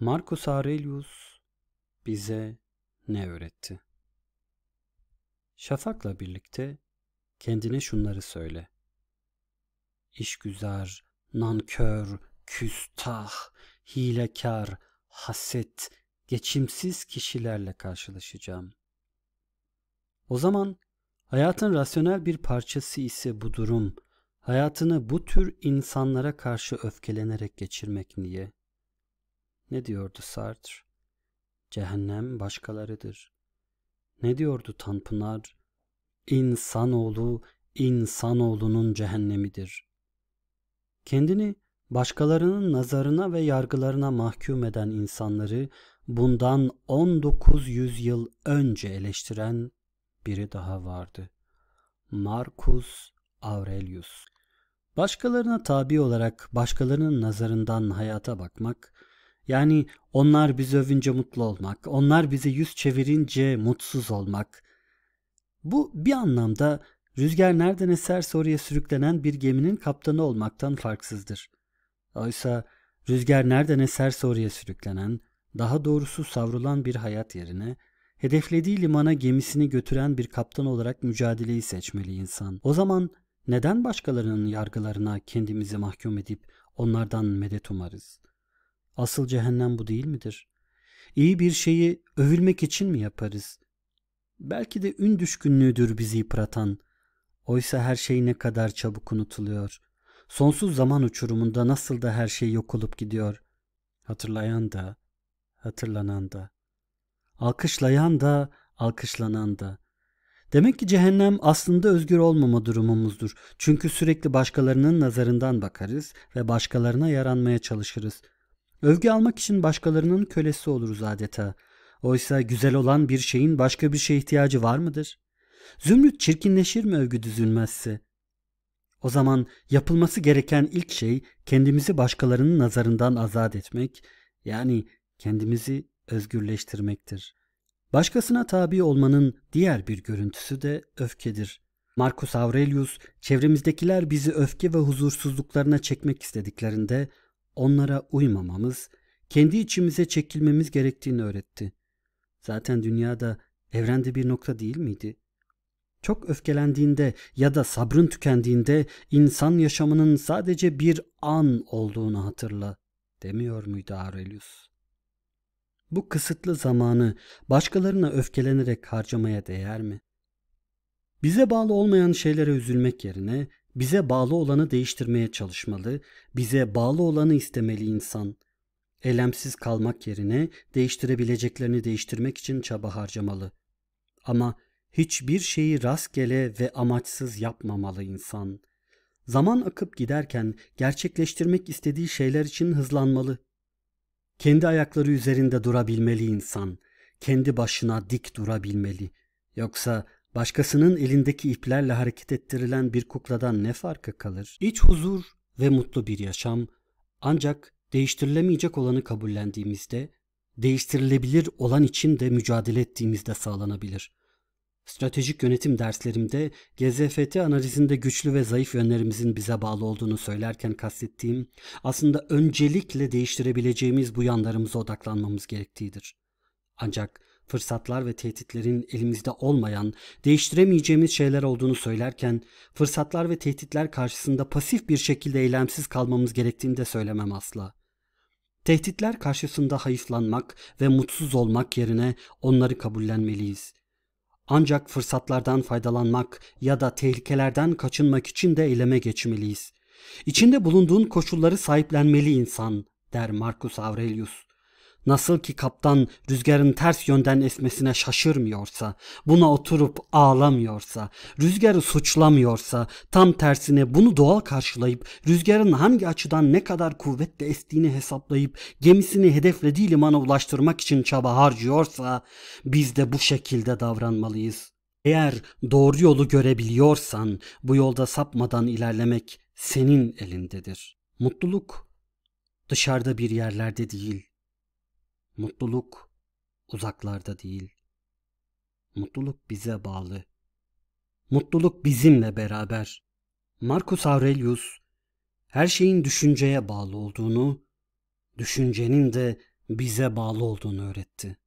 Marcus Aurelius bize ne öğretti? Şafak'la birlikte kendine şunları söyle. İşgüzar, nankör, küstah, hilekar, haset, geçimsiz kişilerle karşılaşacağım. O zaman hayatın rasyonel bir parçası ise bu durum, hayatını bu tür insanlara karşı öfkelenerek geçirmek niye?'' Ne diyordu Sartre? Cehennem başkalarıdır. Ne diyordu Tanpınar? İnsanoğlu, insanoğlunun cehennemidir. Kendini başkalarının nazarına ve yargılarına mahkum eden insanları bundan 19 yüzyıl önce eleştiren biri daha vardı. Marcus Aurelius. Başkalarına tabi olarak başkalarının nazarından hayata bakmak, yani onlar bizi övünce mutlu olmak, onlar bizi yüz çevirince mutsuz olmak. Bu bir anlamda rüzgar nereden eserse oraya sürüklenen bir geminin kaptanı olmaktan farksızdır. Oysa rüzgar nereden eserse oraya sürüklenen, daha doğrusu savrulan bir hayat yerine hedeflediği limana gemisini götüren bir kaptan olarak mücadeleyi seçmeli insan. O zaman neden başkalarının yargılarına kendimizi mahkum edip onlardan medet umarız? Asıl cehennem bu değil midir? İyi bir şeyi övülmek için mi yaparız? Belki de ün düşkünlüğüdür bizi yıpratan. Oysa her şey ne kadar çabuk unutuluyor. Sonsuz zaman uçurumunda nasıl da her şey yok olup gidiyor. Hatırlayan da, hatırlanan da. Alkışlayan da, alkışlanan da. Demek ki cehennem aslında özgür olmama durumumuzdur. Çünkü sürekli başkalarının nazarından bakarız ve başkalarına yaranmaya çalışırız.'' Övgü almak için başkalarının kölesi oluruz adeta. Oysa güzel olan bir şeyin başka bir şeye ihtiyacı var mıdır? Zümrüt çirkinleşir mi övgü düzülmezse? O zaman yapılması gereken ilk şey kendimizi başkalarının nazarından azat etmek, yani kendimizi özgürleştirmektir. Başkasına tabi olmanın diğer bir görüntüsü de öfkedir. Marcus Aurelius, çevremizdekiler bizi öfke ve huzursuzluklarına çekmek istediklerinde onlara uymamamız, kendi içimize çekilmemiz gerektiğini öğretti. Zaten dünyada evrende bir nokta değil miydi? Çok öfkelendiğinde ya da sabrın tükendiğinde insan yaşamının sadece bir an olduğunu hatırla demiyor muydu Aurelius? Bu kısıtlı zamanı başkalarına öfkelenerek harcamaya değer mi? Bize bağlı olmayan şeylere üzülmek yerine bize bağlı olanı değiştirmeye çalışmalı, bize bağlı olanı istemeli insan. Elemsiz kalmak yerine değiştirebileceklerini değiştirmek için çaba harcamalı. Ama hiçbir şeyi rastgele ve amaçsız yapmamalı insan. Zaman akıp giderken gerçekleştirmek istediği şeyler için hızlanmalı. Kendi ayakları üzerinde durabilmeli insan. Kendi başına dik durabilmeli. Yoksa Başkasının elindeki iplerle hareket ettirilen bir kukladan ne farkı kalır? İç huzur ve mutlu bir yaşam ancak değiştirilemeyecek olanı kabullendiğimizde, değiştirilebilir olan için de mücadele ettiğimizde sağlanabilir. Stratejik yönetim derslerimde GZFT analizinde güçlü ve zayıf yönlerimizin bize bağlı olduğunu söylerken kastettiğim aslında öncelikle değiştirebileceğimiz bu yanlarımıza odaklanmamız gerektiğidir. Ancak fırsatlar ve tehditlerin elimizde olmayan, değiştiremeyeceğimiz şeyler olduğunu söylerken, fırsatlar ve tehditler karşısında pasif bir şekilde eylemsiz kalmamız gerektiğini de söylemem asla. Tehditler karşısında hayıflanmak ve mutsuz olmak yerine onları kabullenmeliyiz. Ancak fırsatlardan faydalanmak ya da tehlikelerden kaçınmak için de eyleme geçmeliyiz. İçinde bulunduğun koşulları sahiplenmeli insan, der Marcus Aurelius. Nasıl ki kaptan rüzgarın ters yönden esmesine şaşırmıyorsa, buna oturup ağlamıyorsa, rüzgarı suçlamıyorsa, tam tersine bunu doğal karşılayıp rüzgarın hangi açıdan ne kadar kuvvetle estiğini hesaplayıp gemisini hedeflediği limana ulaştırmak için çaba harcıyorsa biz de bu şekilde davranmalıyız. Eğer doğru yolu görebiliyorsan bu yolda sapmadan ilerlemek senin elindedir. Mutluluk dışarıda bir yerlerde değil Mutluluk uzaklarda değil. Mutluluk bize bağlı. Mutluluk bizimle beraber. Marcus Aurelius her şeyin düşünceye bağlı olduğunu, düşüncenin de bize bağlı olduğunu öğretti.